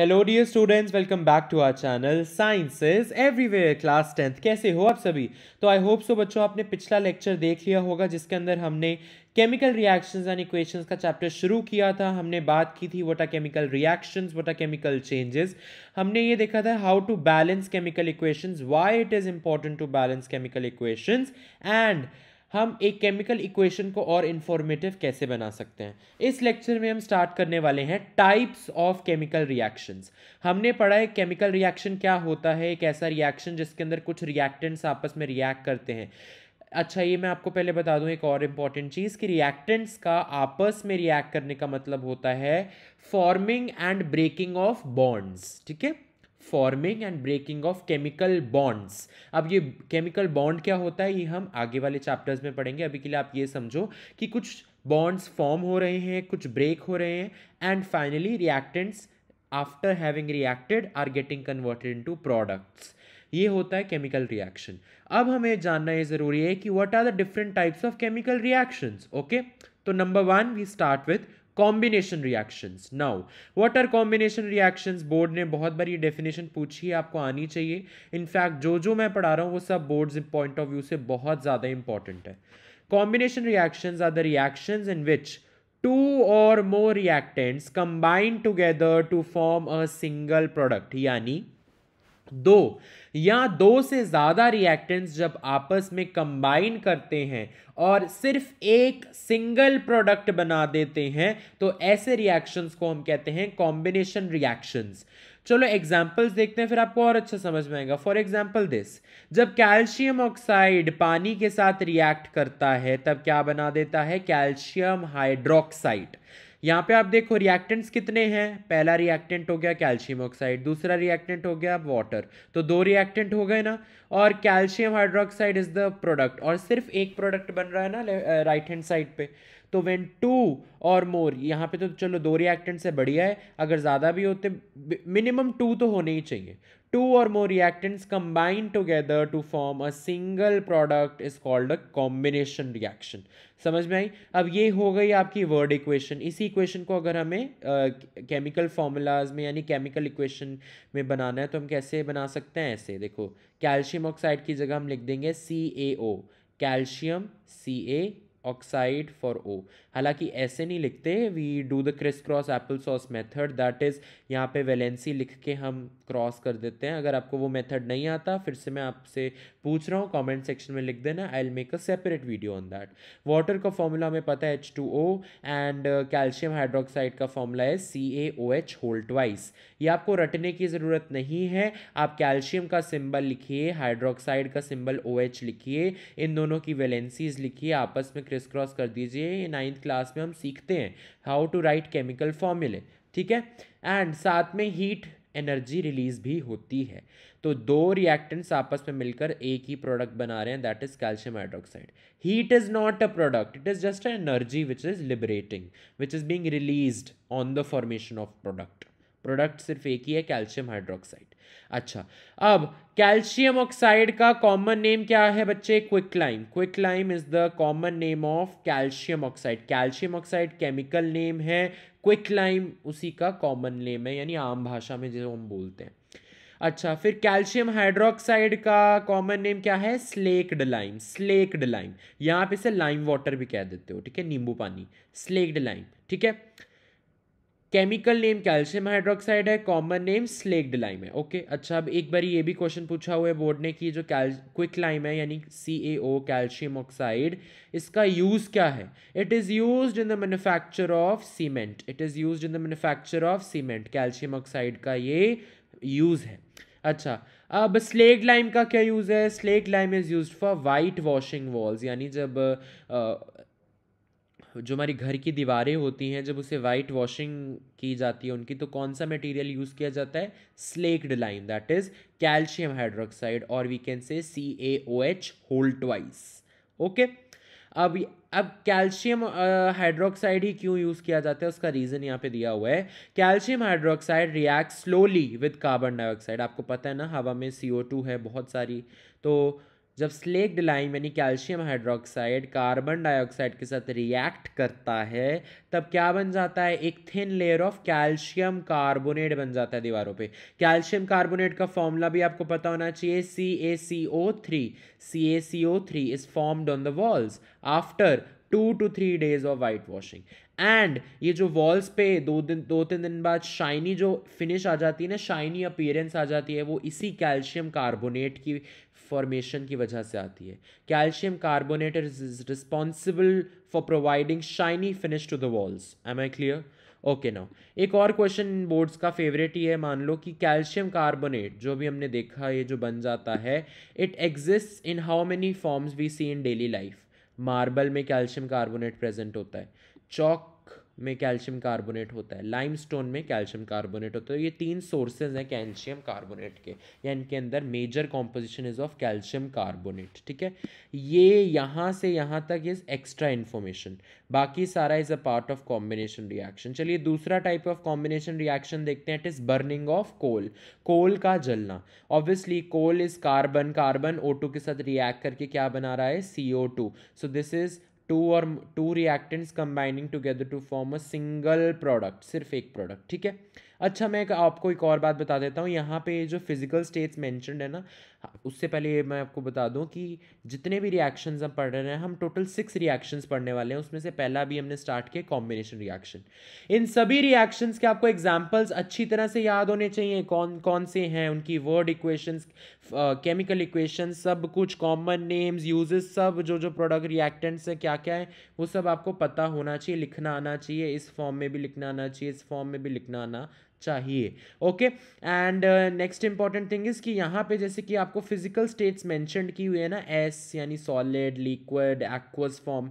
Hello dear students welcome back to our channel sciences everywhere class tenth कैसे हो आप सभी तो आई होप सो बच्चों आपने पिछला लेक्चर देख लिया होगा जिसके अंदर हमने केमिकल रिएक्शंस एंड इक्वेशंस का चैप्टर शुरू किया था हमने बात की थी what are chemical reactions what are chemical changes हमने ये देखा था how to balance chemical equations why it is important to balance chemical equations and हम एक केमिकल इक्वेशन को और इन्फॉर्मेटिव कैसे बना सकते हैं इस लेक्चर में हम स्टार्ट करने वाले हैं टाइप्स ऑफ केमिकल रिएक्शंस हमने पढ़ा है केमिकल रिएक्शन क्या होता है एक ऐसा रिएक्शन जिसके अंदर कुछ रिएक्टेंट्स आपस में रिएक्ट करते हैं अच्छा ये मैं आपको पहले बता दूं एक और इम्पॉर्टेंट चीज़ कि रिएक्टेंट्स का आपस में रिएक्ट करने का मतलब होता है forming and breaking of bonds ठीक है forming and breaking of chemical bonds अब ये केमिकल बॉन्ड क्या होता है ये हम आगे वाले चैप्टर्स में पढ़ेंगे अभी के लिए आप ये समझो कि कुछ बॉन्ड्स फॉर्म हो रहे हैं कुछ ब्रेक हो रहे हैं and finally reactants after having reacted are getting converted to products ये होता है केमिकल रिएक्शन अब हमें जानना ये ज़रूरी है कि what are the different types of chemical reactions okay तो number one we start with combination reactions now what are combination reactions board ने बहुत बार ये डेफिनेशन पूछी है आपको आनी चाहिए इनफैक्ट जो जो मैं पढ़ा रहा हूँ वो सब बोर्ड पॉइंट ऑफ व्यू से बहुत ज़्यादा इंपॉर्टेंट है combination reactions are the reactions in which two or more reactants combined together to form a single product यानी दो या दो से ज़्यादा रिएक्टेंट्स जब आपस में कंबाइन करते हैं और सिर्फ एक सिंगल प्रोडक्ट बना देते हैं तो ऐसे रिएक्शंस को हम कहते हैं कॉम्बिनेशन रिएक्शंस चलो एग्जाम्पल्स देखते हैं फिर आपको और अच्छा समझ में आएगा फॉर एग्जाम्पल दिस जब कैल्शियम ऑक्साइड पानी के साथ रिएक्ट करता है तब क्या बना देता है कैल्शियम हाइड्रोक्साइड यहाँ पे आप देखो रिएक्टेंट्स कितने हैं पहला रिएक्टेंट हो गया कैल्शियम ऑक्साइड दूसरा रिएक्टेंट हो गया वाटर तो दो रिएक्टेंट हो गए ना और calcium hydroxide is the product और सिर्फ एक प्रोडक्ट बन रहा है ना राइट हैंड साइड पे तो वेन टू और मोर यहाँ पे तो चलो दो रिएक्टेंट से बढ़िया है अगर ज़्यादा भी होते मिनिमम टू तो होने ही चाहिए two or more reactants combine together to form a single product is called a combination reaction समझ में आई अब ये हो गई आपकी वर्ड इक्वेशन इसी इक्वेशन को अगर हमें केमिकल फॉर्मूलाज में यानी केमिकल इक्वेशन में बनाना है तो हम कैसे बना सकते हैं ऐसे देखो कैल्शियम ऑक्साइड की जगह हम लिख देंगे C A O calcium C A oxide for O हालांकि ऐसे नहीं लिखते we do the criss cross apple sauce method that is यहाँ पे वैलेंसी लिख के हम क्रॉस कर देते हैं अगर आपको वो मेथड नहीं आता फिर से मैं आपसे पूछ रहा हूँ कमेंट सेक्शन में लिख देना I'll make a separate video on that water का फॉर्मूला हमें पता है H two O and calcium hydroxide का फॉर्मूला है C A O H whole twice ये आपको रटने की ज़रूरत नहीं है आप कैल्शियम का सिंबल लिखिए हाइड्रोक्साइड का सिंबल ओ एच लिखिए इन दोनों की वैलेंसीज लिखिए आपस में क्रिस क्रॉस कर दीजिए ये नाइन्थ क्लास में हम सीखते हैं हाउ टू राइट केमिकल फॉर्मूले ठीक है एंड साथ में हीट एनर्जी रिलीज भी होती है तो दो रिएक्टेंट्स आपस में मिलकर एक ही प्रोडक्ट बना रहे हैं that is calcium hydroxide heat is not a product it is just energy which is liberating which is being release on the formation of product product सिर्फ एक ही है कैल्शियम हाइड्रोक्साइड अच्छा अब कैल्शियम ऑक्साइड का कॉमन नेम क्या है बच्चे quick lime quick lime is the common name of calcium oxide calcium oxide chemical name है क्विक लाइम उसी का कॉमन नेम है यानी आम भाषा में जिसे हम बोलते हैं अच्छा फिर कैल्शियम हाइड्रोक्साइड का कॉमन नेम क्या है स्लेक्ड लाइम स्लेक्ड लाइम यहाँ पे इसे लाइम वाटर भी कह देते हो ठीक है नींबू पानी स्लेक्ड लाइम ठीक है केमिकल नेम कैल्शियम हाइड्रोक्साइड है कॉमन नेम स्लेक्ड लाइम है ओके अच्छा अब एक बार ये भी क्वेश्चन पूछा हुआ है बोर्ड ने कि जो कैल क्विक लाइम है यानी C A O calcium oxide इसका यूज़ क्या है it is use in the manufacture of cement it is use in the manufacture of cement calcium oxide का ये यूज़ है अच्छा अब स्लेग लाइम का क्या यूज़ है slaked lime is use for white washing walls यानी जब जो हमारी घर की दीवारें होती हैं जब उसे वाइट वॉशिंग की जाती है उनकी तो कौन सा मटेरियल यूज़ किया जाता है slaked lime that is calcium hydroxide और we can say C A O H whole twice okay अब अब कैल्शियम हाइड्रोक्साइड uh, ही क्यों यूज़ किया जाता है उसका रीज़न यहाँ पे दिया हुआ है calcium hydroxide react slowly with carbon dioxide आपको पता है ना हवा में सी है बहुत सारी तो जब स्लेक्ड लाइम यानी कैल्शियम हाइड्रोक्साइड कार्बन डाइऑक्साइड के साथ रिएक्ट करता है तब क्या बन जाता है एक thin layer of calcium carbonate बन जाता है दीवारों पे कैल्शियम कार्बोनेट का फॉर्मूला भी आपको पता होना चाहिए C A C O three C A C O three is formed on the walls after two to three days of white washing and ये जो वॉल्स पे दो दिन दो तीन दिन बाद शाइनी जो फिनिश आ जाती है ना शाइनी अपीयरेंस आ जाती है वो इसी कैल्शियम कार्बोनेट की फॉर्मेशन की वजह से आती है calcium carbonate is responsible for providing shiny finish to the walls am I clear okay now एक और क्वेश्चन बोर्ड्स का फेवरेट ही है मान लो कि कैल्शियम कार्बोनेट जो भी हमने देखा ये जो बन जाता है it exist in how many forms we see in daily life marble में कैल्शियम कार्बोनेट प्रेजेंट होता है चौक में कैल्शियम कार्बोनेट होता है लाइमस्टोन में कैल्शियम कार्बोनेट होता है तो ये तीन सोर्सेज हैं कैल्शियम कार्बोनेट के या इनके अंदर major composition is of calcium carbonate ठीक है ये यहाँ से यहाँ तक इज एक्स्ट्रा इन्फॉर्मेशन बाकी सारा is a part of combination reaction चलिए दूसरा टाइप ऑफ कॉम्बिनेशन रिएक्शन देखते हैं it is burning of coal coal का जलना obviously coal is carbon carbon O के साथ रिएक्ट करके क्या बना रहा है C O two so this is two और two reactants combining together to form a single product सिर्फ एक प्रोडक्ट ठीक है अच्छा मैं आपको एक और बात बता देता हूँ यहाँ पे जो फिजिकल स्टेट्स मेंशनड है ना हाँ, उससे पहले मैं आपको बता दूं कि जितने भी रिएक्शंस हम पढ़ रहे हैं हम टोटल सिक्स रिएक्शंस पढ़ने वाले हैं उसमें से पहला भी हमने स्टार्ट किया कॉम्बिनेशन रिएक्शन इन सभी रिएक्शंस के आपको एग्जाम्पल्स अच्छी तरह से याद होने चाहिए कौन कौन से हैं उनकी वर्ड इक्वेशंस केमिकल इक्वेशन सब कुछ कॉमन नेम्स यूजेस सब जो जो प्रोडक्ट रिएक्टेंट्स हैं क्या क्या है वो सब आपको पता होना चाहिए लिखना आना चाहिए इस फॉर्म में भी लिखना आना चाहिए इस फॉर्म में भी लिखना आना चाहिए okay and next important thing is कि यहाँ पे जैसे कि आपको फिजिकल स्टेट्स मैंशन की हुई है ना एस यानी सॉलिड लिक्विड एक्वस फॉर्म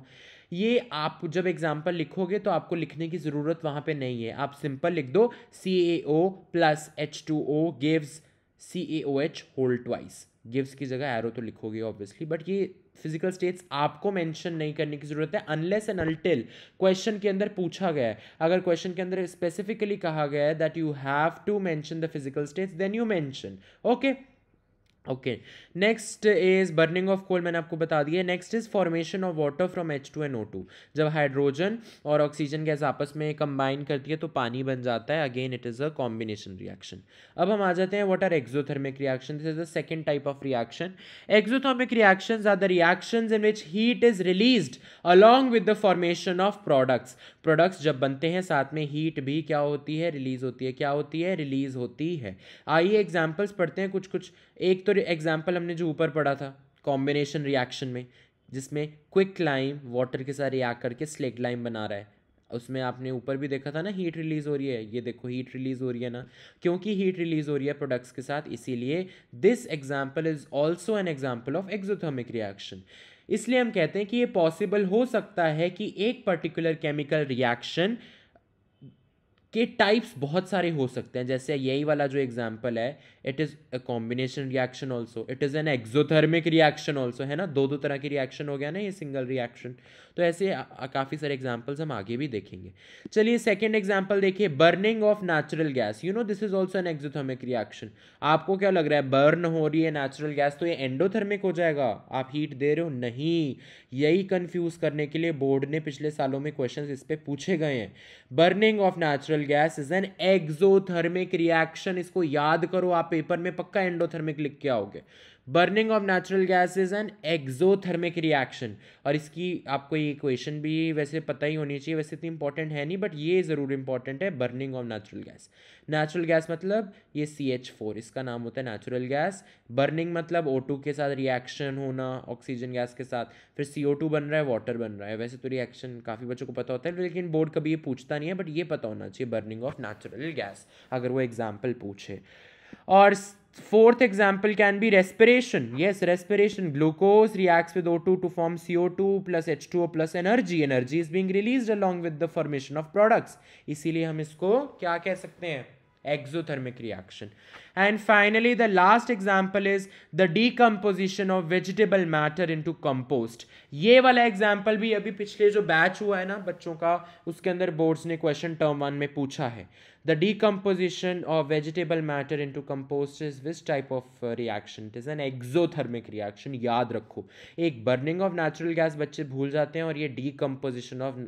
ये आप जब एग्जाम्पल लिखोगे तो आपको लिखने की ज़रूरत वहाँ पे नहीं है आप सिंपल लिख दो C A O plus H two O gives C A O H hold twice gives की जगह एरो तो लिखोगे ऑब्वियसली बट ये फिजिकल स्टेट्स आपको मेंशन नहीं करने की ज़रूरत है अनलेस एंड अनटिल क्वेश्चन के अंदर पूछा गया है अगर क्वेश्चन के अंदर स्पेसिफिकली कहा गया है that you have to mention the physical states then you mention okay okay next is burning of coal मैंने आपको बता दिया next is formation of water from H two and O two जब हाइड्रोजन और oxygen gas आपस में combine करती है तो पानी बन जाता है again it is a combination reaction अब हम आ जाते हैं what are exothermic reaction this is the second type of reaction exothermic reaction are the reaction in which heat is release along with the formation of products products जब बनते हैं साथ में हीट भी क्या होती है रिलीज होती है क्या होती है रिलीज होती है आइए एग्जाम्पल्स पढ़ते हैं कुछ कुछ एक तो एग्जाम्पल हमने जो ऊपर पढ़ा था कॉम्बिनेशन रिएक्शन में जिसमें क्विक लाइम वाटर के साथ रिएक्ट करके स्लेग लाइम बना रहा है उसमें आपने ऊपर भी देखा था ना हीट रिलीज़ हो रही है ये देखो हीट रिलीज़ हो रही है ना क्योंकि हीट रिलीज़ हो रही है प्रोडक्ट्स के साथ इसीलिए this example is also an example of exothermic reaction इसलिए हम कहते हैं कि ये पॉसिबल हो सकता है कि एक पर्टिकुलर केमिकल रिएक्शन के टाइप्स बहुत सारे हो सकते हैं जैसे यही वाला जो एग्जाम्पल है it is a combination reaction also it is an exothermic reaction also है ना दो दो तरह की रिएक्शन हो गया ना ये सिंगल रिएक्शन तो ऐसे काफ़ी सारे एग्जांपल्स हम आगे भी देखेंगे चलिए सेकेंड एग्जाम्पल देखिए burning of natural gas you know this is also an exothermic reaction आपको क्या लग रहा है बर्न हो रही है नेचुरल गैस तो ये एंडोथर्मिक हो जाएगा आप हीट दे रहे हो नहीं यही कन्फ्यूज़ करने के लिए बोर्ड ने पिछले सालों में क्वेश्चन इस पर पूछे गए हैं burning of natural gas is an exothermic reaction इसको याद करो आप पेपर में पक्का एंडोथर्मिक लिख के आओगे burning of natural gas is an exothermic reaction और इसकी आपको ये इक्वेशन भी वैसे पता ही होनी चाहिए वैसे इतनी इंपॉर्टेंट है नहीं बट ये ज़रूर इंपॉर्टेंट है burning of natural gas natural gas मतलब ये सी एच फोर इसका नाम होता है नेचुरल गैस बर्निंग मतलब ओ टू के साथ रिएक्शन होना ऑक्सीजन गैस के साथ फिर सी ओ टू बन रहा है वाटर बन रहा है वैसे तो रिएक्शन काफ़ी बच्चों को पता होता है लेकिन बोर्ड कभी ये पूछता नहीं है बट ये पता होना चाहिए बर्निंग ऑफ नेचुरल गैस अगर वो एग्जाम्पल पूछे और fourth example can be respiration yes respiration glucose react with O two to form CO two plus H two O plus energy energy is being release along with the formation of products इसीलिए हम इसको क्या कह सकते हैं exothermic reaction and And finally, the last example is the decomposition of vegetable matter into compost ये वाला example भी अभी पिछले जो बैच हुआ है ना बच्चों का उसके अंदर बोर्ड्स ने क्वेश्चन टर्म वन में पूछा है the decomposition of vegetable matter into compost is this type of reaction it is an exothermic reaction याद रखो एक बर्निंग ऑफ नेचुरल गैस बच्चे भूल जाते हैं और ये डीकम्पोजिशन ऑफ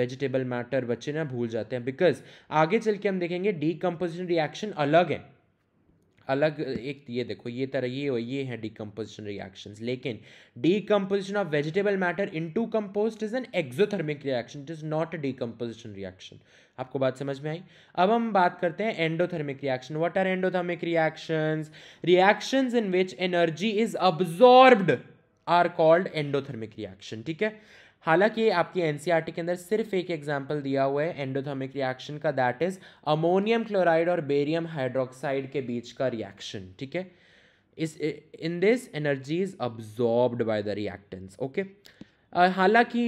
वेजिटेबल मैटर बच्चे ना भूल जाते हैं बिकॉज आगे चल के हम देखेंगे डीकम्पोजिशन रिएक्शन अलग है अलग एक ये देखो ये तरह ये हो ये है डिकम्पोजिशन रिएक्शन लेकिन decomposition of vegetable matter into compost is an exothermic reaction it is not a decomposition reaction आपको बात समझ में आई अब हम बात करते हैं endothermic reaction what are endothermic reaction reaction in which energy is absorbed are called endothermic reaction ठीक है हालांकि आपकी एन e के अंदर सिर्फ एक एग्जाम्पल दिया हुआ है एंडोथर्मिक रिएक्शन का दैट इज अमोनियम क्लोराइड और बेरियम हाइड्रोक्साइड के बीच का रिएक्शन ठीक है इस in this energy is absorbed by the reactants okay हालांकि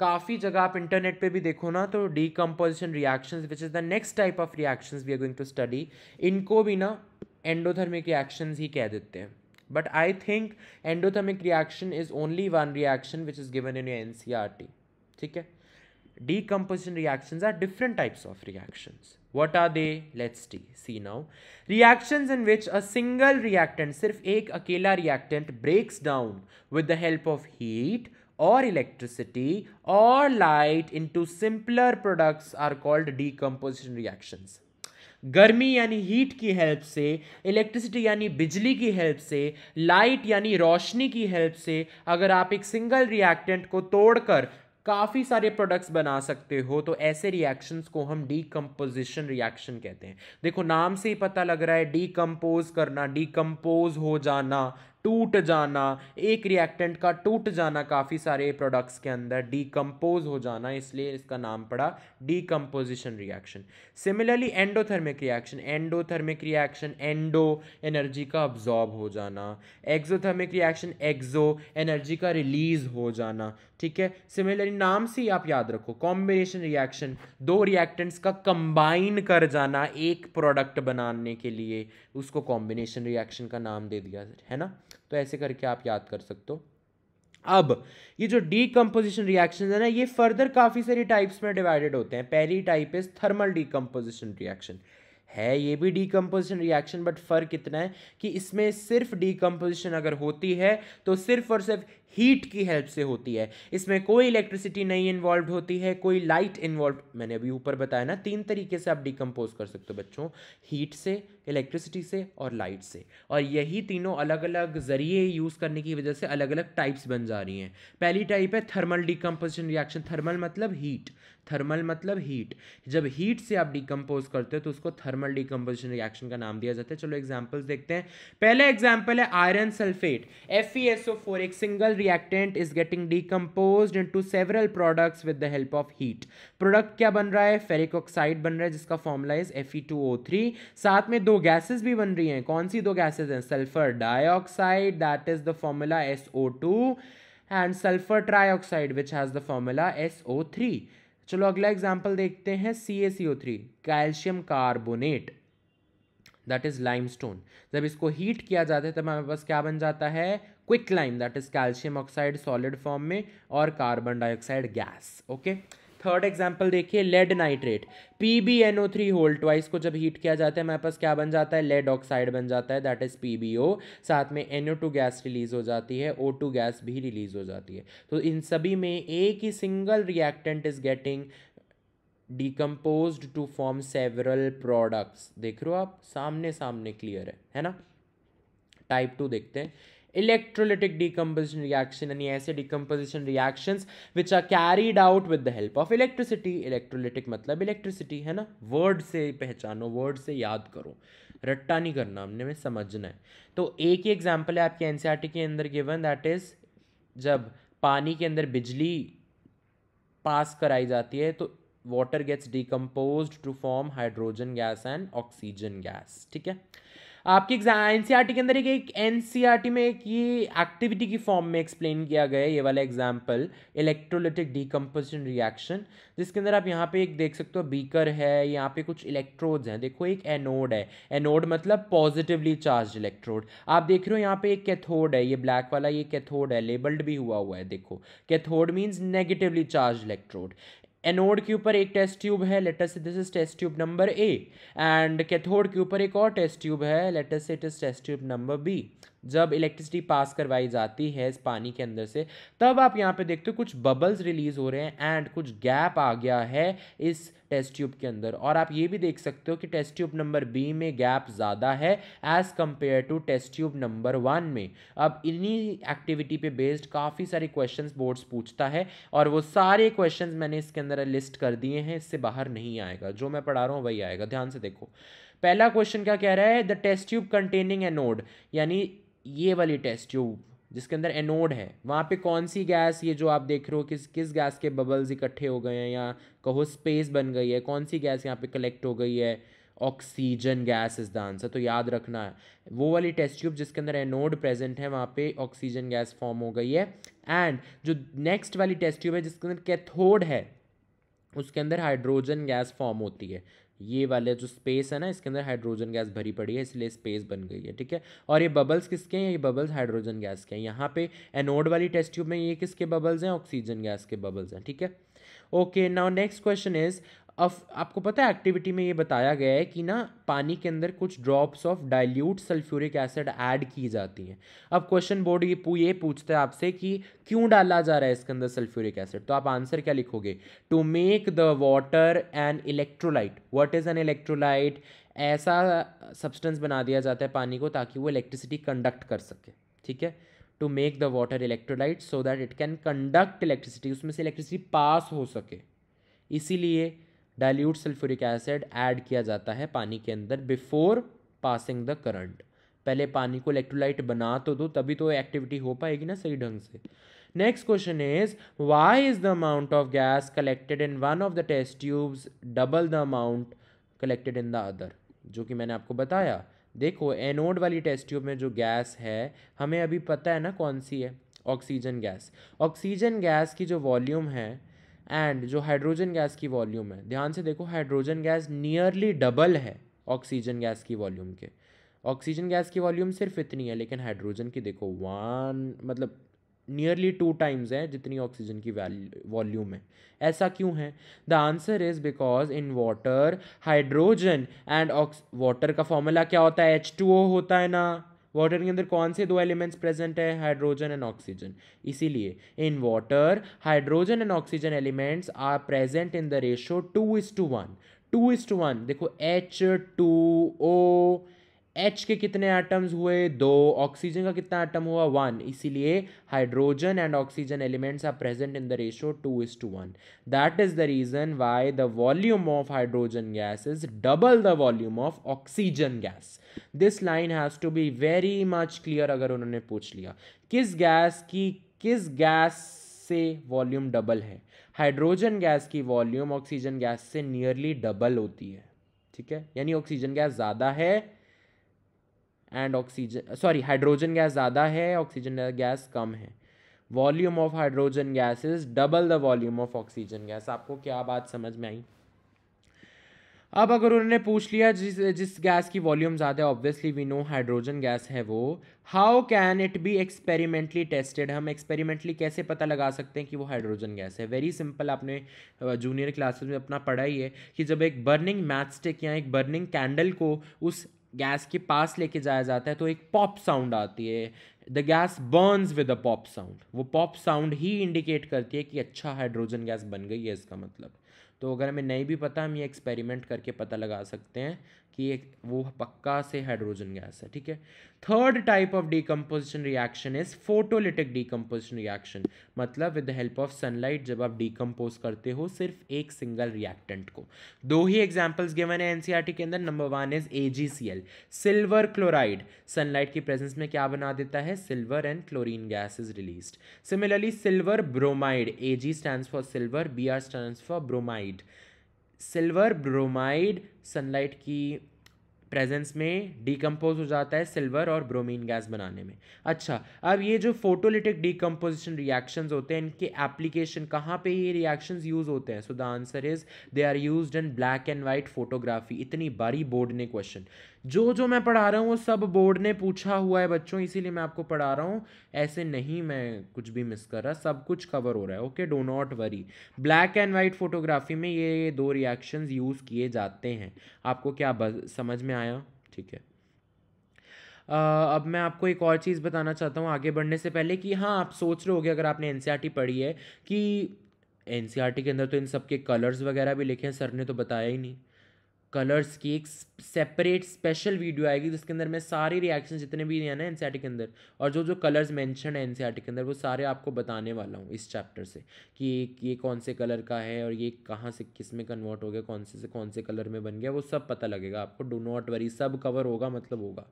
काफ़ी जगह आप इंटरनेट पे भी देखो ना तो decomposition reaction which is the next type of reaction we are going to study इनको भी ना एंडोथर्मिक रिएक्शन ही कह देते हैं But I think endothermic reaction is only one reaction which is given in your NCRT. Okay? Decomposition reactions are different types of reactions. What are they? Let's see now. Reactions in which a single reactant, sirf ek अकेला reactant breaks down with the help of heat or electricity or light into simpler products are called decomposition reactions. गर्मी यानी heat की help से electricity यानी बिजली की help से light यानी रोशनी की हेल्प से अगर आप एक सिंगल रिएक्टेंट को तोड़कर काफ़ी सारे प्रोडक्ट्स बना सकते हो तो ऐसे रिएक्शंस को हम डीकम्पोजिशन रिएक्शन कहते हैं देखो नाम से ही पता लग रहा है डीकम्पोज करना डीकम्पोज हो जाना टूट जाना एक रिएक्टेंट का टूट जाना काफ़ी सारे प्रोडक्ट्स के अंदर डीकम्पोज हो जाना इसलिए इसका नाम पड़ा decomposition reaction similarly endothermic reaction endothermic reaction endo energy का अब्जॉर्ब हो जाना एक्जोथर्मिक रिएक्शन एक्जो एनर्जी का रिलीज हो जाना ठीक है सिमिलरली नाम से ही आप याद रखो कॉम्बिनेशन रिएक्शन दो रिएक्टेंट्स का कंबाइन कर जाना एक प्रोडक्ट बनाने के लिए उसको कॉम्बिनेशन रिएक्शन का नाम दे दिया है ना तो ऐसे करके आप याद कर सकते हो अब ये जो डीकम्पोजिशन रिएक्शन है ना ये फर्दर काफ़ी सारी टाइप्स में डिवाइडेड होते हैं पहली type is thermal decomposition reaction है ये भी डीकम्पोजिशन रिएक्शन बट फ़र्क इतना है कि इसमें सिर्फ डीकम्पोजिशन अगर होती है तो सिर्फ और सिर्फ हीट की हेल्प से होती है इसमें कोई इलेक्ट्रिसिटी नहीं इन्वॉल्व होती है कोई लाइट इन्वॉल्व मैंने अभी ऊपर बताया ना तीन तरीके से आप डिकम्पोज कर सकते हो बच्चों हीट से इलेक्ट्रिसिटी से और लाइट से और यही तीनों अलग अलग जरिए यूज़ करने की वजह से अलग अलग टाइप्स बन जा रही हैं पहली टाइप है थर्मल डिकम्पोजिशन रिएक्शन थर्मल मतलब हीट थर्मल मतलब हीट जब हीट से आप डिकम्पोज करते हो तो उसको थर्मल डिकम्पोजिशन रिएक्शन का नाम दिया जाता है चलो एग्जाम्पल्स देखते हैं पहला एग्जाम्पल है iron sulphate F E S O four एक single reactant is getting decompose into several products with the help of heat product क्या बन रहा है फेरिक ऑक्साइड बन रहा है जिसका formula is F E two O three साथ में दो गैसेज भी बन रही हैं कौन सी दो गैसेज हैं sulphur dioxide that is the formula S O two and sulphur trioxide which has the formula S O three चलो अगला एग्जाम्पल देखते हैं C A C O three calcium carbonate that is limestone जब इसको heat किया जाता है तब हमारे पास क्या बन जाता है quick quicklime that is calcium oxide solid form में और carbon dioxide gas okay okay? Third example देखिए lead nitrate P B N O three hold twice को जब हीट किया जाता है हमारे पास क्या बन जाता है लेड ऑक्साइड बन जाता है that is P B O साथ में N O two gas release हो जाती है ओ टू गैस भी रिलीज हो जाती है तो इन सभी में एक ही single reactant is getting decompose to form several products देख रहे हो आप सामने सामने क्लियर है है ना टाइप टू देखते हैं इलेक्ट्रोलिटिक डिकम्पोजिशन रिएक्शन यानी ऐसे decomposition reaction which are carried out with the help of electricity electrolytic मतलब इलेक्ट्रिसिटी है ना वर्ड से पहचानो वर्ड से याद करो रट्टा नहीं करना हमने में समझना है तो एक ही एग्जाम्पल है आपके एनसीआरटी e के अंदर गिवन दैट इज जब पानी के अंदर बिजली पास कराई जाती है तो water gets decompose to form hydrogen gas and oxygen gas ठीक है आपकी एग्जाम एन e के अंदर एक एक एन e में एक ये एक्टिविटी की फॉर्म में एक्सप्लेन किया गया है ये वाला एग्जाम्पल इलेक्ट्रोलिटिक डिकम्पोजिशन रिएक्शन जिसके अंदर आप यहाँ पे एक देख सकते हो बीकर है यहाँ पे कुछ इलेक्ट्रोड्स हैं देखो एक एनोड है एनोड मतलब पॉजिटिवली चार्ज इलेक्ट्रोड आप देख रहे हो यहाँ पे एक कैथोड है ये ब्लैक वाला ये कैथोड है लेबल्ड भी हुआ हुआ है देखो cathode means negatively charge electrode anode के ऊपर एक टेस्ट ट्यूब है latest this is test tube number A and cathode के ऊपर एक और टेस्ट ट्यूब है latest it is test tube number B जब इलेक्ट्रिसिटी पास करवाई जाती है इस पानी के अंदर से तब आप यहाँ पे देखते हो कुछ बबल्स रिलीज हो रहे हैं एंड कुछ गैप आ गया है इस टेस्ट ट्यूब के अंदर और आप ये भी देख सकते हो कि टेस्ट ट्यूब नंबर बी में गैप ज़्यादा है as compare to test tube number one में अब इन्हीं एक्टिविटी पे बेस्ड काफ़ी सारे क्वेश्चन बोर्ड्स पूछता है और वो सारे क्वेश्चन मैंने इसके अंदर लिस्ट कर दिए हैं इससे बाहर नहीं आएगा जो मैं पढ़ा रहा हूँ वही आएगा ध्यान से देखो पहला क्वेश्चन क्या कह रहा है the test tube containing anode यानी ये वाली टेस्ट ट्यूब जिसके अंदर एनोड है वहाँ पे कौन सी गैस ये जो आप देख रहे हो किस किस गैस के बबल्स इकट्ठे हो गए हैं या कहो स्पेस बन गई है कौन सी गैस यहाँ पे कलेक्ट हो गई है oxygen gas is the answer तो याद रखना है वो वाली टेस्ट ट्यूब जिसके अंदर एनोड प्रेजेंट है वहाँ पे ऑक्सीजन गैस फॉर्म हो गई है एंड जो नेक्स्ट वाली टेस्ट ट्यूब है जिसके अंदर कैथोड है उसके अंदर हाइड्रोजन गैस फॉर्म होती है ये वाले जो स्पेस है ना इसके अंदर हाइड्रोजन गैस भरी पड़ी है इसलिए स्पेस बन गई है ठीक है और ये बबल्स किसके हैं ये बबल्स हाइड्रोजन गैस के हैं यहाँ पे एनोड वाली टेस्ट ट्यूब में ये किसके बबल्स हैं ऑक्सीजन गैस के बबल्स हैं ठीक है okay now next question is if आपको पता है एक्टिविटी में ये बताया गया है कि ना पानी के अंदर कुछ drops of dilute sulphuric acid add की जाती हैं अब क्वेश्चन बोर्ड ये पू ये पूछता है आपसे कि क्यों डाला जा रहा है इसके अंदर सल्फ्यूरिक एसिड तो आप आंसर क्या लिखोगे to make the water an electrolyte what is an electrolyte ऐसा सब्सटेंस बना दिया जाता है पानी को ताकि वो इलेक्ट्रिसिटी कंडक्ट कर सके ठीक है to make the water electrolyte so that it can conduct electricity उसमें से इलेक्ट्रिसिटी पास हो सके इसीलिए डाइल्यूट सल्फ्यूरिक एसिड ऐड किया जाता है पानी के अंदर बिफोर पासिंग द करंट पहले पानी को इलेक्ट्रोलाइट बना तो दो तभी तो एक्टिविटी हो पाएगी ना सही ढंग से next question is why is the amount of gas collected in one of the test tubes double the amount collected in the other जो कि मैंने आपको बताया देखो एनोड वाली टेस्ट ट्यूब में जो गैस है हमें अभी पता है ना कौन सी है ऑक्सीजन गैस ऑक्सीजन गैस की जो वॉल्यूम है एंड जो हाइड्रोजन गैस की वॉल्यूम है ध्यान से देखो हाइड्रोजन गैस नियरली डबल है ऑक्सीजन गैस की वॉल्यूम के ऑक्सीजन गैस की वॉल्यूम सिर्फ इतनी है लेकिन हाइड्रोजन की देखो वन मतलब नियरली टू टाइम्स है जितनी ऑक्सीजन की वॉल्यूम है ऐसा क्यों है the answer is because in water hydrogen and water का फॉर्मूला क्या होता है एच टू ओ होता है ना वाटर के अंदर कौन से दो एलिमेंट्स प्रेजेंट है हाइड्रोजन एंड ऑक्सीजन इसीलिए in water hydrogen and oxygen elements are present in the ratio two is to one two is to one देखो एच टू ओ एच के कितने एटम्स हुए दो ऑक्सीजन का कितना एटम हुआ वन इसीलिए hydrogen and oxygen elements are present in the ratio two is to one that is the reason why the volume of hydrogen gas is double the volume of oxygen gas this line has to be very much clear अगर उन्होंने पूछ लिया किस gas की किस gas से volume double है hydrogen gas की वॉल्यूम ऑक्सीजन गैस से नियरली डबल होती है ठीक है यानी ऑक्सीजन गैस ज़्यादा है and oxygen sorry hydrogen gas ज़्यादा है ऑक्सीजन गैस कम है volume of hydrogen gas is double the volume of oxygen gas आपको क्या बात समझ में आई अब अगर उन्होंने पूछ लिया जिस जिस गैस की वॉल्यूम ज़्यादा है obviously we know hydrogen gas है वो how can it be experimentally tested हम एक्सपेरिमेंटली कैसे पता लगा सकते हैं कि वो हाइड्रोजन गैस है वेरी सिंपल आपने जूनियर क्लासेस में अपना पढ़ा ही है कि जब एक बर्निंग मैथ स्टिक या एक बर्निंग कैंडल को उस गैस के पास लेके जाया जाता है तो एक पॉप साउंड आती है the gas burns with a pop sound वो पॉप साउंड ही इंडिकेट करती है कि अच्छा हाइड्रोजन गैस बन गई है इसका मतलब तो अगर हमें नहीं भी पता हम ये एक्सपेरिमेंट करके पता लगा सकते हैं कि एक वो पक्का से हाइड्रोजन गैस है ठीक है third type of decomposition reaction is photolytic decomposition reaction मतलब with the help of sunlight जब आप डीकम्पोज करते हो सिर्फ एक सिंगल रिएक्टेंट को दो ही एग्जाम्पल्स गिवन है एनसीईआरटी के अंदर number one is AgCl silver chloride sunlight की प्रेजेंस में क्या बना देता है silver and chlorine gas is release similarly silver bromide Ag stand for silver B R stands for bromide bromide silver bromide sunlight की presence में decompose हो जाता है सिल्वर और ब्रोमीन गैस बनाने में अच्छा अब ये जो फोटोलिटिक डिकम्पोजिशन रिएक्शन होते हैं इनके एप्लीकेशन कहाँ पे ये रिएक्शन यूज़ होते हैं so the answer is they are use in black and white photography इतनी बारी बोर्ड ने क्वेश्चन जो जो मैं पढ़ा रहा हूँ वो सब बोर्ड ने पूछा हुआ है बच्चों इसीलिए मैं आपको पढ़ा रहा हूँ ऐसे नहीं मैं कुछ भी मिस कर रहा सब कुछ कवर हो रहा है okay do not worry black and white photography में ये दो रिएक्शंस यूज़ किए जाते हैं आपको क्या समझ में आया ठीक है Uh, अब मैं आपको एक और चीज़ बताना चाहता हूँ आगे बढ़ने से पहले कि हाँ आप सोच रहे होगे अगर आपने एन e पढ़ी है कि एन e के अंदर तो इन सब के कलर्स वगैरह भी लिखे हैं सर ने तो बताया ही नहीं कलर्स की एक सेपरेट स्पेशल वीडियो आएगी जिसके अंदर मैं सारी रिएक्शन जितने भी हैं ना एन e के अंदर और जो जो कलर्स मैंशन है एन के अंदर वो सारे आपको बताने वाला हूँ इस चैप्टर से कि ये कौन से कलर का है और ये कहाँ से किस में कन्वर्ट हो गया कौन से से कौन से कलर में बन गया वो सब पता लगेगा आपको डो नॉट वरी सब कवर होगा मतलब होगा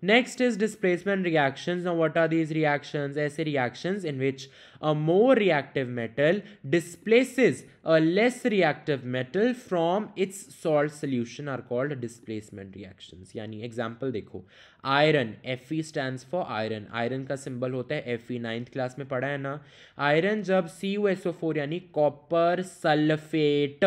Next is displacement reactions. Now what are these reactions? ऐसे reactions in which a more reactive metal displaces a less reactive metal from its salt solution are called displacement reactions. यानी example देखो iron Fe stands for iron. Iron का symbol होता है Fe ninth class में पढ़ा है ना iron जब सी यानी कॉपर सल्फेट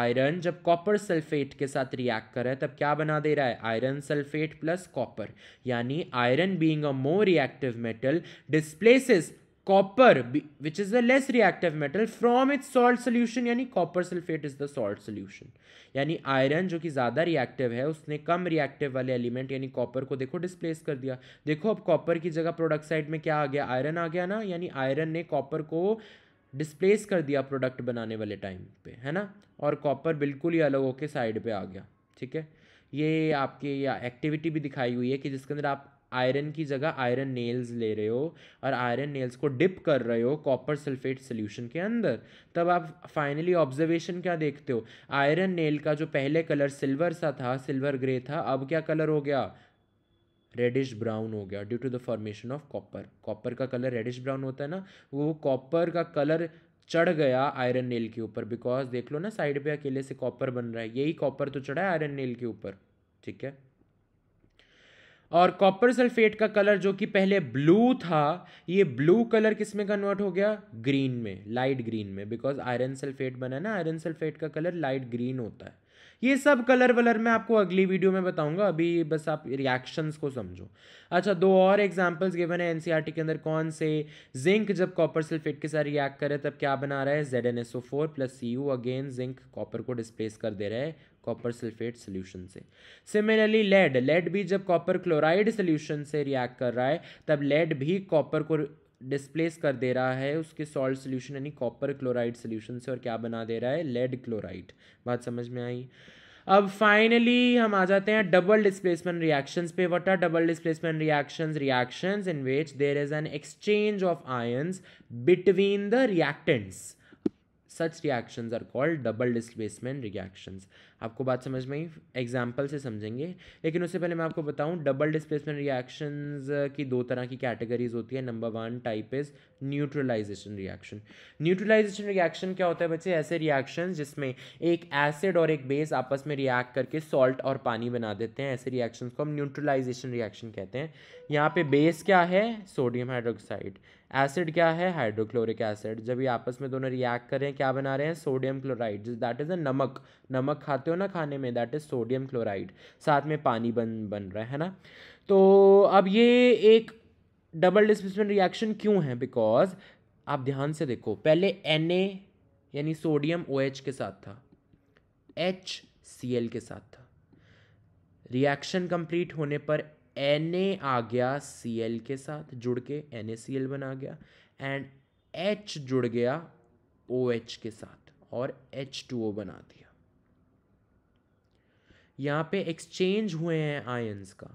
आयरन जब कॉपर सल्फेट के साथ रिएक्ट कर रहा है तब क्या बना दे रहा है आयरन सल्फेट प्लस कॉपर यानी iron being a more reactive metal displaces copper which is the less reactive metal from its salt solution यानी copper sulphate is the salt solution यानी आयरन जो कि ज़्यादा रिएक्टिव है उसने कम रिएक्टिव वाले एलिमेंट यानी कॉपर को देखो डिस्प्लेस कर दिया देखो अब कॉपर की जगह प्रोडक्ट साइड में क्या आ गया आयरन आ गया ना यानी आयरन ने कॉपर को डिस्प्लेस कर दिया प्रोडक्ट बनाने वाले टाइम पे है ना और कॉपर बिल्कुल ही अलग होके साइड पे आ गया ठीक है ये आपकी या एक्टिविटी भी दिखाई हुई है कि जिसके अंदर आप आयरन की जगह आयरन नेल्स ले रहे हो और आयरन नेल्स को डिप कर रहे हो कॉपर सल्फेट सोल्यूशन के अंदर तब आप फाइनली ऑब्जर्वेशन क्या देखते हो आयरन नेल का जो पहले कलर सिल्वर सा था सिल्वर ग्रे था अब क्या कलर हो गया रेडिश ब्राउन हो गया due to the formation of copper copper का कलर रेडिश ब्राउन होता है ना वो कॉपर का कलर चढ़ गया आयरन नेल के ऊपर बिकॉज देख लो ना साइड पे अकेले से कॉपर बन रहा है यही कॉपर तो चढ़ा है आयरन नेल के ऊपर ठीक है और कॉपर सल्फेट का कलर जो कि पहले ब्लू था ये ब्लू कलर किस में कन्वर्ट हो गया ग्रीन में लाइट ग्रीन में बिकॉज आयरन सल्फेट बना ना आयरन सल्फेट का कलर लाइट ग्रीन होता है ये सब कलर वलर मैं आपको अगली वीडियो में बताऊंगा अभी बस आप रिएक्शंस को समझो अच्छा दो और एग्जांपल्स गिवन है एनसीईआरटी के अंदर कौन से जिंक जब कॉपर सल्फेट के साथ रिएक्ट करे तब क्या बना रहा है Z N S O four plus C U again zinc copper को डिस्प्लेस कर दे रहा है कॉपर सल्फेट सोल्यूशन से सिमिलरली लेड लेड भी जब कॉपर क्लोराइड सोल्यूशन से रिएक्ट कर रहा है तब लेड भी कॉपर को डिस्प्लेस कर दे रहा है उसके सॉल्ट सोल्यूशन यानी कॉपर क्लोराइड सोल्यूशन से और क्या बना दे रहा है लेड क्लोराइड बात समझ में आई अब फाइनली हम आ जाते हैं डबल डिस्प्लेसमेंट रिएक्शंस पे what are double displacement reactions reactions in which there is an exchange of ions between the reactants such reactions are called double displacement reactions आपको बात समझ में आई एग्जाम्पल से समझेंगे लेकिन उससे पहले मैं आपको बताऊँ डबल डिस्प्लेसमेंट रिएक्शंस की दो तरह की कैटेगरीज होती है number one type is neutralisation reaction neutralisation reaction क्या होता है बच्चे ऐसे रिएक्शन जिसमें एक एसिड और एक बेस आपस में रिएक्ट करके सॉल्ट और पानी बना देते हैं ऐसे रिएक्शन को हम न्यूट्रलाइजेशन रिएक्शन कहते हैं यहाँ पे बेस क्या है सोडियम हाइड्रोक्साइड एसिड क्या है हाइड्रोक्लोरिक एसिड जब ये आपस में दोनों रिएक्ट कर रहे हैं क्या बना रहे हैं sodium chloride that is a नमक नमक खाते हो ना खाने में दैट इज़ सोडियम क्लोराइड साथ में पानी बन बन रहा है ना तो अब ये एक डबल डिस्प्लेसमेंट रिएक्शन क्यों है बिकॉज आप ध्यान से देखो पहले एन यानी सोडियम ओ OH के साथ था एच सी एल के साथ था रिएक्शन कंप्लीट होने पर एन आ गया सी एल के साथ जुड़ के एन सी एल बना गया एंड एच जुड़ गया ओ OH के साथ और एच टू ओ बना दिया यहाँ पे एक्सचेंज हुए हैं आयन्स का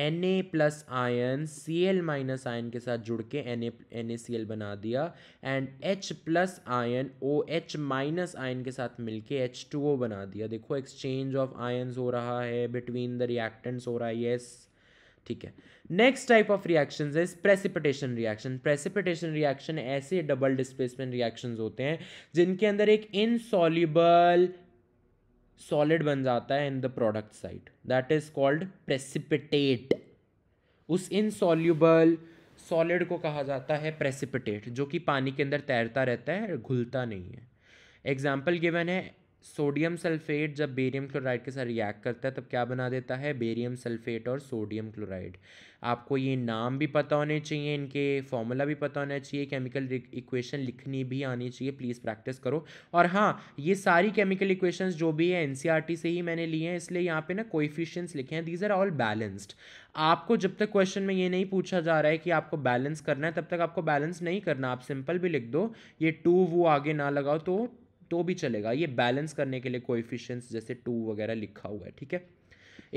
N A plus ion C L minus ion के साथ जुड़ के N A N A C L बना दिया and H plus ion O H minus ion के साथ मिलके एच टू ओ बना दिया देखो एक्सचेंज ऑफ आयन्स हो रहा है बिटवीन द रिएक्टेंट्स हो रहा है येस ठीक है next type of reaction is precipitation reaction precipitation reaction ऐसे डबल डिस्प्लेसमेंट रिएक्शन होते हैं जिनके अंदर एक इनसॉल्यूबल सॉलिड बन जाता है in the product side that is called precipitate उस इनसॉल्यूबल सॉलिड को कहा जाता है प्रेसिपिटेट जो कि पानी के अंदर तैरता रहता है घुलता नहीं है एग्जाम्पल गिवन है सोडियम सल्फेट जब बेरियम क्लोराइड के साथ रिएक्ट करता है तब क्या बना देता है बेरियम सल्फेट और सोडियम क्लोराइड आपको ये नाम भी पता होने चाहिए इनके फॉर्मूला भी पता होना चाहिए केमिकल इक्वेशन लिखनी भी आनी चाहिए प्लीज़ प्रैक्टिस करो और हाँ ये सारी केमिकल इक्वेशंस जो भी है एन e से ही मैंने लिए हैं इसलिए यहाँ पे ना कोफिशियंस लिखे हैं दीज आर ऑल बैलेंस्ड आपको जब तक क्वेश्चन में ये नहीं पूछा जा रहा है कि आपको बैलेंस करना है तब तक आपको बैलेंस नहीं करना आप सिंपल भी लिख दो ये टू वो आगे ना लगाओ तो तो भी चलेगा ये बैलेंस करने के लिए कोएफिशिएंट्स जैसे टू वगैरह लिखा हुआ है ठीक है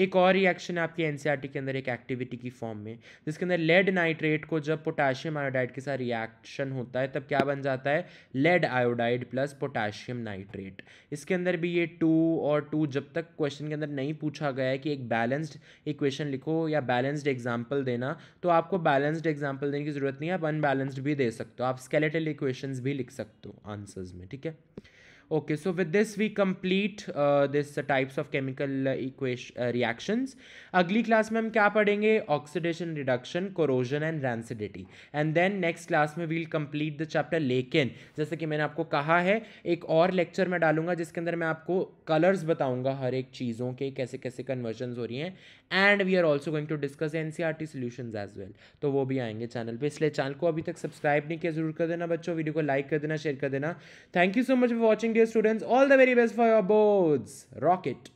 एक और रिएक्शन है आपकी एनसीईआरटी e के अंदर एक एक्टिविटी की फॉर्म में जिसके अंदर लेड नाइट्रेट को जब पोटेशियम आयोडाइड के साथ रिएक्शन होता है तब क्या बन जाता है lead iodide plus potassium nitrate इसके अंदर भी ये टू और टू जब तक क्वेश्चन के अंदर नहीं पूछा गया है कि एक बैलेंस्ड इक्वेशन लिखो या बैलेंस्ड एग्जाम्पल देना तो आपको बैलेंस्ड एग्जाम्पल देने की जरूरत नहीं है आप अनबैलेंस्ड भी दे सकते हो आप स्केलेटल इक्वेशन भी लिख सकते हो आंसर्स में ठीक है okay so with this we complete uh, this uh, types of chemical uh, equation uh, reactions अगली क्लास में हम क्या पढ़ेंगे oxidation reduction corrosion and rancidity and then next class में वील कंप्लीट द चैप्टर लेकिन जैसे कि मैंने आपको कहा है एक और लेक्चर मैं डालूंगा जिसके अंदर मैं आपको कलर्स बताऊंगा हर एक चीज़ों के कैसे कैसे कन्वर्जन हो रही हैं and we are also going to discuss N C R T solution as well तो वो भी आएंगे चैनल पर इसलिए चैनल को अभी तक सब्सक्राइब नहीं किया जरूर कर देना बच्चों वीडियो को लाइक कर देना शेयर कर देना thank you so much for watching dear students. All the very best for your boards. Rocket.